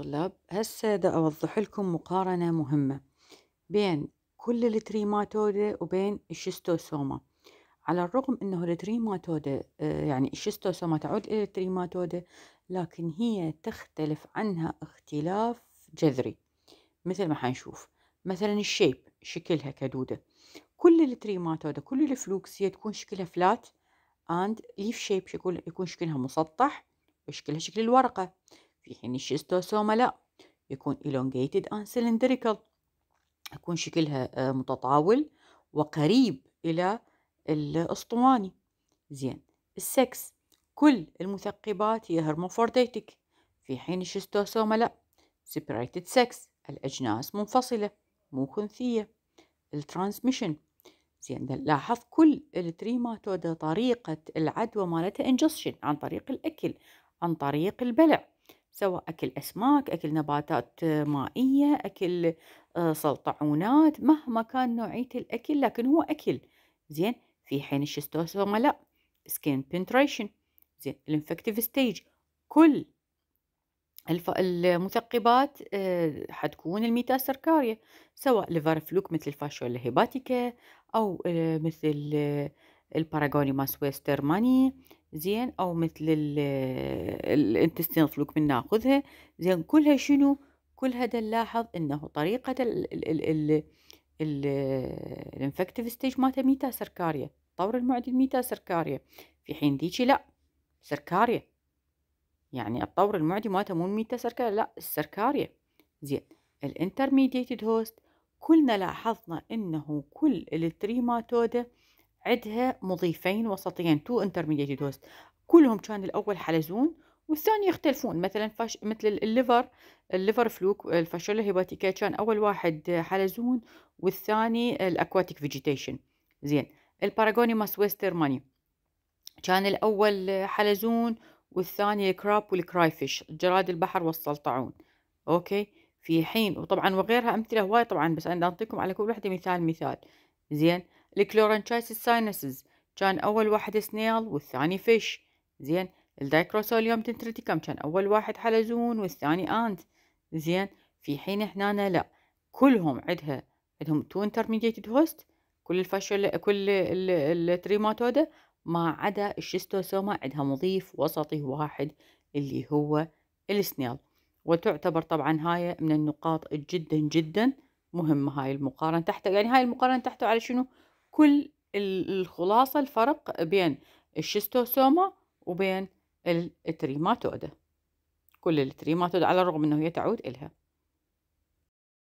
الطلاب هسه دا أوضح لكم مقارنة مهمة بين كل التريماتودة وبين الشيستوسوما على الرغم أنه التريماتودة آه، يعني الشيستوسوما تعود إلى التريماتودة لكن هي تختلف عنها اختلاف جذري مثل ما حنشوف مثلا الشيب شكلها كدودة كل التريماتودة كل الفلوكسية تكون شكلها فلات اند ليف شيب يكون شكلها مسطح وشكلها شكل الورقة في حين يعني الشيستوسوما لا يكون elongated and cylindrical يكون شكلها آه، متطاول وقريب إلى الأسطواني زين السكس كل المثقبات هي هرموفورديتك في حين الشيستوسوما لا separated sex الأجناس منفصلة مو خنثية الترانسميشن زين لاحظ كل التريماتودا طريقة العدوى مالتها انجسشن عن طريق الأكل عن طريق البلع سواء أكل أسماك أكل نباتات مائية أكل آه، سلطعونات مهما كان نوعية الأكل لكن هو أكل زين في حين الشستوسوما لا سكين بنتريشن زين الانفكتيف ستيج كل الف... المثقبات آه، حتكون الميتاسركاريا سواء الفارفلوك مثل الفاشولا هيباتيكا أو آه، مثل الباراغونيماس ويسترماني زين او مثل الانتستين فلوك من ناخذها زين كلها شنو كلها دا نلاحظ انه طريقه الانفكتيف ستيج ماتا ميتا سركاريا طور المعدي ميتا سركاريا في حين ديشي لا سركاريا يعني الطور المعدي ماتا مو ميتا سركاريا لا السركاريا زين الانترميديتد هوست كلنا لاحظنا انه كل التريماتودا عندها مضيفين وسطيين تو انترميديت دوز كلهم كان الأول حلزون والثاني يختلفون مثلا فش مثل الليفر الليفر فلوك الفاشيلا هيباتيكا كان أول واحد حلزون والثاني الأكواتيك فيجيتيشن زين الباراغونيماس ويسترماني كان الأول حلزون والثاني الكراب والكرايفيش جراد البحر والسلطعون أوكي في حين وطبعا وغيرها أمثلة هواي طبعا بس أنا أعطيكم على كل وحدة مثال مثال زين الكلورانشايس ساينسز كان أول واحد سنيل والثاني فيش زين الدايكروسوليوم تنتريتيكم كان أول واحد حلزون والثاني أنت زين في حين هنا لا كلهم عندها عندهم تو انترميديتد هوست كل الفاشل كل التريماتودا ما عدا الشيستوسوما عندها مضيف وسطي واحد اللي هو السنيل وتعتبر طبعا هاي من النقاط جدا جدا مهمة هاي المقارنة تحت يعني هاي المقارنة تحته على شنو كل الخلاصة الفرق بين الشيستوسوما وبين التريماتودة كل التريماتودة على الرغم أنه هي تعود إلها